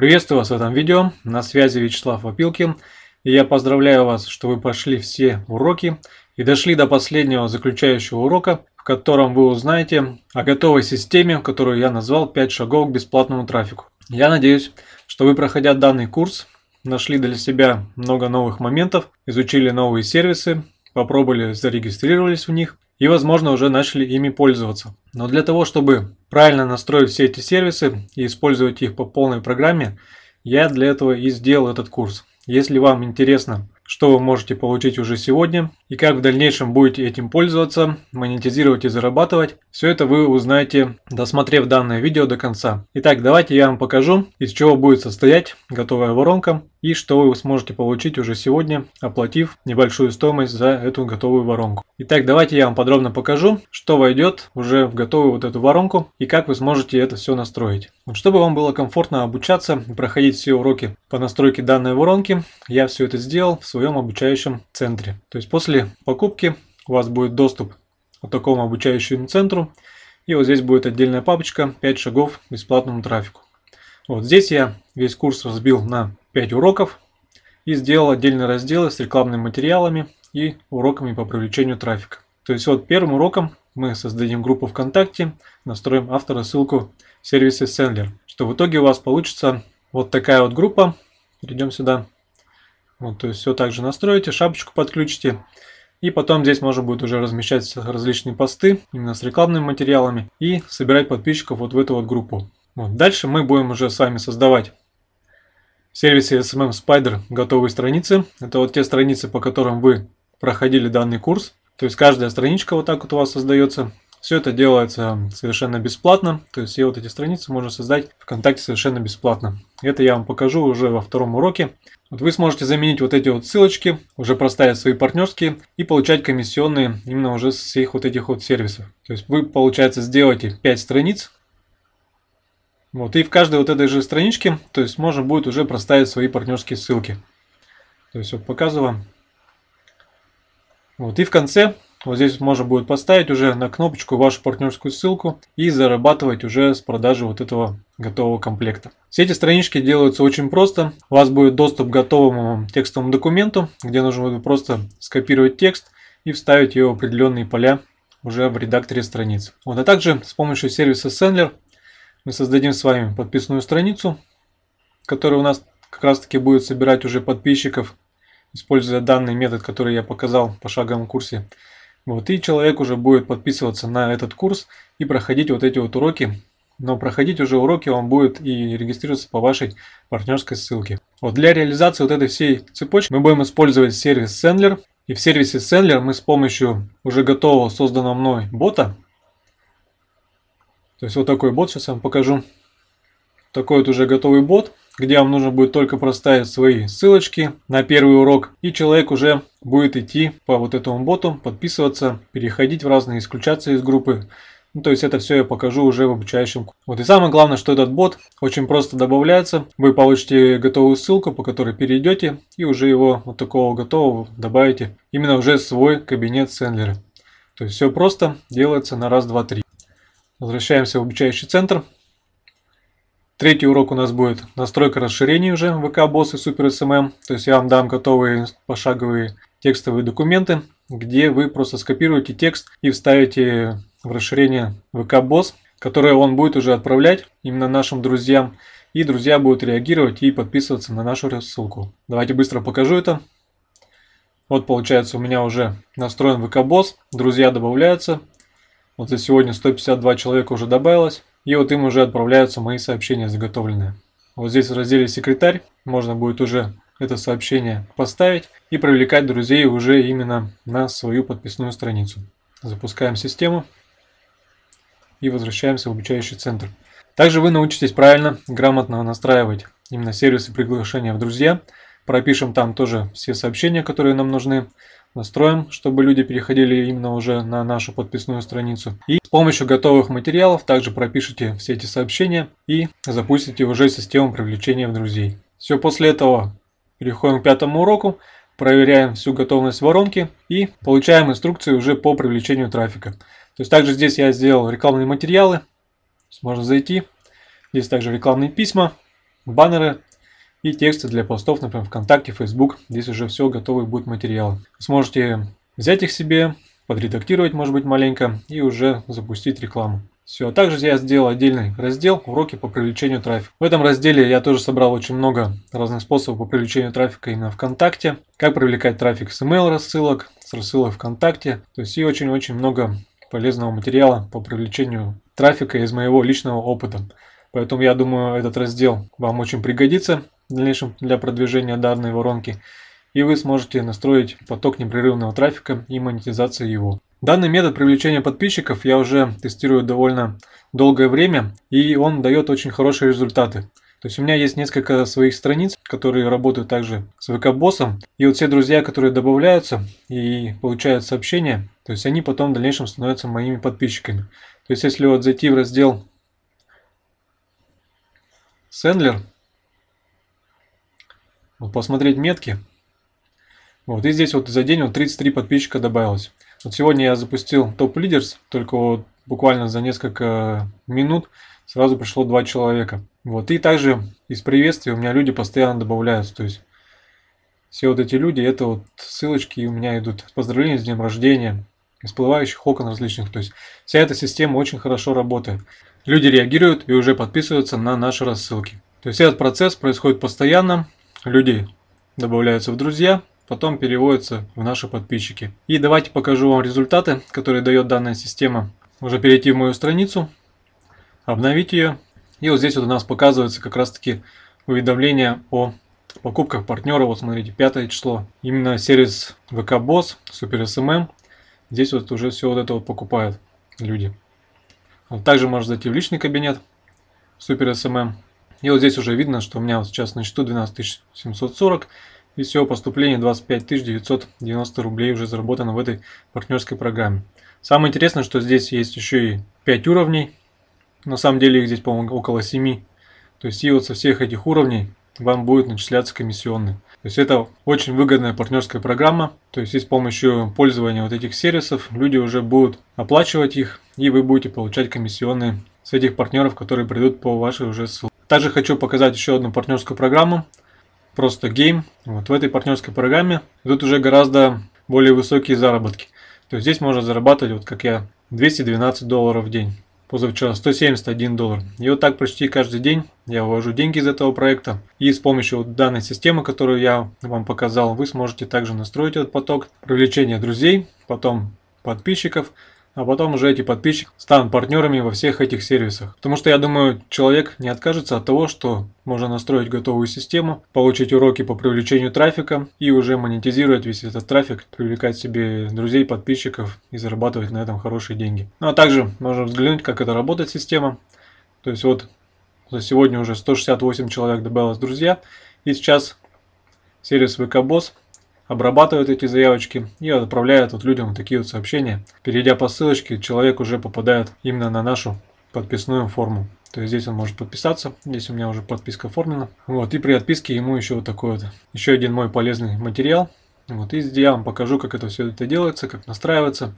Приветствую вас в этом видео, на связи Вячеслав Опилкин. И я поздравляю вас, что вы прошли все уроки и дошли до последнего заключающего урока, в котором вы узнаете о готовой системе, которую я назвал 5 шагов к бесплатному трафику. Я надеюсь, что вы, проходя данный курс, нашли для себя много новых моментов, изучили новые сервисы, попробовали, зарегистрировались в них и, возможно, уже начали ими пользоваться. Но для того, чтобы правильно настроить все эти сервисы и использовать их по полной программе, я для этого и сделал этот курс. Если вам интересно, что вы можете получить уже сегодня, и как в дальнейшем будете этим пользоваться, монетизировать и зарабатывать, все это вы узнаете, досмотрев данное видео до конца. Итак, давайте я вам покажу, из чего будет состоять готовая воронка и что вы сможете получить уже сегодня, оплатив небольшую стоимость за эту готовую воронку. Итак, давайте я вам подробно покажу, что войдет уже в готовую вот эту воронку и как вы сможете это все настроить. Вот чтобы вам было комфортно обучаться и проходить все уроки по настройке данной воронки, я все это сделал в своем обучающем центре. То есть после Покупки у вас будет доступ к такому обучающему центру. И вот здесь будет отдельная папочка 5 шагов к бесплатному трафику. Вот здесь я весь курс разбил на 5 уроков и сделал отдельные разделы с рекламными материалами и уроками по привлечению трафика. То есть вот первым уроком мы создадим группу ВКонтакте, настроим автора ссылку в Sendler, что в итоге у вас получится вот такая вот группа. Перейдем сюда. Вот, то есть все так же настроите, шапочку подключите. И потом здесь можно будет уже размещать различные посты, именно с рекламными материалами, и собирать подписчиков вот в эту вот группу. Вот. Дальше мы будем уже с вами создавать в сервисе SMM Spider готовые страницы. Это вот те страницы, по которым вы проходили данный курс. То есть каждая страничка вот так вот у вас создается. Все это делается совершенно бесплатно, то есть все вот эти страницы можно создать ВКонтакте совершенно бесплатно. Это я вам покажу уже во втором уроке. Вот вы сможете заменить вот эти вот ссылочки, уже проставить свои партнерские и получать комиссионные именно уже с всех вот этих вот сервисов. То есть вы, получается, сделаете 5 страниц, вот, и в каждой вот этой же страничке, то есть можно будет уже проставить свои партнерские ссылки. То есть вот показываю. Вот, и в конце вот здесь можно будет поставить уже на кнопочку вашу партнерскую ссылку и зарабатывать уже с продажи вот этого готового комплекта. Все эти странички делаются очень просто. У вас будет доступ к готовому текстовому документу, где нужно будет просто скопировать текст и вставить ее в определенные поля уже в редакторе страниц. Вот, а также с помощью сервиса Sendler мы создадим с вами подписную страницу, которая у нас как раз таки будет собирать уже подписчиков, используя данный метод, который я показал в пошаговом курсе. Вот, и человек уже будет подписываться на этот курс и проходить вот эти вот уроки. Но проходить уже уроки он будет и регистрироваться по вашей партнерской ссылке. Вот для реализации вот этой всей цепочки мы будем использовать сервис Sendler. И в сервисе Sendler мы с помощью уже готового созданного мной бота, то есть вот такой бот, сейчас я вам покажу, такой вот уже готовый бот – где вам нужно будет только проставить свои ссылочки на первый урок, и человек уже будет идти по вот этому боту, подписываться, переходить в разные, исключаться из группы. Ну, то есть это все я покажу уже в обучающем. Вот и самое главное, что этот бот очень просто добавляется. Вы получите готовую ссылку, по которой перейдете и уже его вот такого готового добавите именно уже свой кабинет Сендлера. То есть все просто делается на раз, два, три. Возвращаемся в обучающий центр. Третий урок у нас будет настройка расширений уже VK Boss и Super SMM. То есть я вам дам готовые пошаговые текстовые документы, где вы просто скопируете текст и вставите в расширение VK Boss, которое он будет уже отправлять именно нашим друзьям. И друзья будут реагировать и подписываться на нашу рассылку. Давайте быстро покажу это. Вот получается у меня уже настроен VK Boss, друзья добавляются. Вот за сегодня 152 человека уже добавилось. И вот им уже отправляются мои сообщения заготовленные. Вот здесь в разделе «Секретарь» можно будет уже это сообщение поставить и привлекать друзей уже именно на свою подписную страницу. Запускаем систему и возвращаемся в обучающий центр. Также вы научитесь правильно, грамотно настраивать именно сервисы приглашения в друзья. Пропишем там тоже все сообщения, которые нам нужны настроим, чтобы люди переходили именно уже на нашу подписную страницу. И с помощью готовых материалов также пропишите все эти сообщения и запустите уже систему привлечения в друзей. Все после этого переходим к пятому уроку, проверяем всю готовность воронки и получаем инструкции уже по привлечению трафика. То есть также здесь я сделал рекламные материалы, можно зайти. Здесь также рекламные письма, баннеры, и тексты для постов, например, ВКонтакте, Facebook. Здесь уже все готовый будет материал. сможете взять их себе, подредактировать, может быть, маленько и уже запустить рекламу. Все, а также я сделал отдельный раздел «Уроки по привлечению трафика». В этом разделе я тоже собрал очень много разных способов по привлечению трафика именно ВКонтакте. Как привлекать трафик с email рассылок, с рассылок ВКонтакте. То есть и очень-очень много полезного материала по привлечению трафика из моего личного опыта. Поэтому я думаю, этот раздел вам очень пригодится дальнейшем для продвижения данной воронки, и вы сможете настроить поток непрерывного трафика и монетизации его. Данный метод привлечения подписчиков я уже тестирую довольно долгое время, и он дает очень хорошие результаты. То есть у меня есть несколько своих страниц, которые работают также с ВК-боссом. И вот все друзья, которые добавляются и получают сообщения, то есть они потом в дальнейшем становятся моими подписчиками. То есть если вот зайти в раздел Sendler, вот посмотреть метки. Вот, и здесь вот за день вот 33 подписчика добавилось. Вот сегодня я запустил топ лидерс, только вот буквально за несколько минут сразу пришло два человека. Вот, и также из приветствий у меня люди постоянно добавляются, то есть все вот эти люди, это вот ссылочки у меня идут. Поздравления с днем рождения, из всплывающих окон различных. То есть вся эта система очень хорошо работает. Люди реагируют и уже подписываются на наши рассылки. То есть этот процесс происходит постоянно, людей. Добавляются в друзья, потом переводятся в наши подписчики. И давайте покажу вам результаты, которые дает данная система. Уже перейти в мою страницу, обновить ее. И вот здесь вот у нас показывается как раз таки уведомление о покупках партнера. Вот смотрите, пятое число. Именно сервис VK Boss, Super SMM. Здесь вот уже все вот это вот покупают люди. Также можно зайти в личный кабинет Super SMM. И вот здесь уже видно, что у меня вот сейчас на счету 12 740 и всего поступление 25 990 рублей уже заработано в этой партнерской программе. Самое интересное, что здесь есть еще и 5 уровней. На самом деле их здесь, по-моему, около 7. То есть и вот со всех этих уровней вам будет начисляться комиссионный. То есть это очень выгодная партнерская программа. То есть и с помощью пользования вот этих сервисов люди уже будут оплачивать их, и вы будете получать комиссионные с этих партнеров, которые придут по вашей уже ссылке. Также хочу показать еще одну партнерскую программу, просто Game. Вот в этой партнерской программе идут уже гораздо более высокие заработки. То есть здесь можно зарабатывать, вот как я, 212 долларов в день. Позавчера 171 доллар. И вот так почти каждый день я вывожу деньги из этого проекта. И с помощью данной системы, которую я вам показал, вы сможете также настроить этот поток привлечения друзей, потом подписчиков, а потом уже эти подписчики станут партнерами во всех этих сервисах. Потому что я думаю, человек не откажется от того, что можно настроить готовую систему, получить уроки по привлечению трафика и уже монетизировать весь этот трафик, привлекать себе друзей, подписчиков и зарабатывать на этом хорошие деньги. Ну а также можно взглянуть, как это работает система. То есть вот за сегодня уже 168 человек добавилось друзья. И сейчас сервис VK обрабатывают эти заявочки и отправляют вот людям такие вот сообщения. Перейдя по ссылочке, человек уже попадает именно на нашу подписную форму. То есть здесь он может подписаться, здесь у меня уже подписка оформлена. Вот, и при отписке ему еще вот такой вот, еще один мой полезный материал. Вот, и здесь я вам покажу, как это все это делается, как настраивается,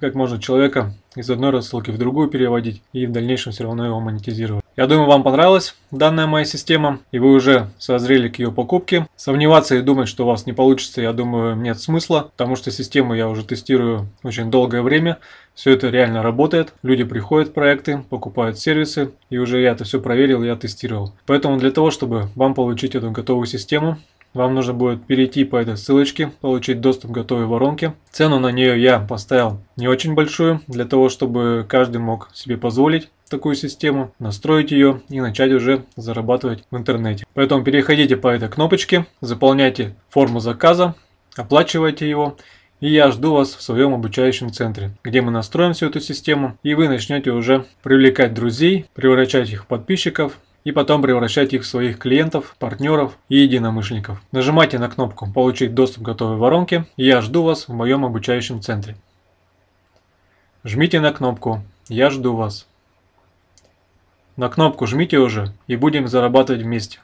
как можно человека из одной рассылки в другую переводить и в дальнейшем все равно его монетизировать. Я думаю, вам понравилась данная моя система, и вы уже созрели к ее покупке. Сомневаться и думать, что у вас не получится, я думаю, нет смысла, потому что систему я уже тестирую очень долгое время. Все это реально работает. Люди приходят в проекты, покупают сервисы, и уже я это все проверил, я тестировал. Поэтому для того, чтобы вам получить эту готовую систему, вам нужно будет перейти по этой ссылочке, получить доступ к готовой воронке. Цену на нее я поставил не очень большую, для того, чтобы каждый мог себе позволить такую систему, настроить ее и начать уже зарабатывать в интернете. Поэтому переходите по этой кнопочке, заполняйте форму заказа, оплачивайте его и я жду вас в своем обучающем центре, где мы настроим всю эту систему, и вы начнете уже привлекать друзей, превращать их в подписчиков, и потом превращать их в своих клиентов, партнеров и единомышленников. Нажимайте на кнопку «Получить доступ к готовой воронке» и я жду вас в моем обучающем центре. Жмите на кнопку «Я жду вас». На кнопку жмите уже и будем зарабатывать вместе.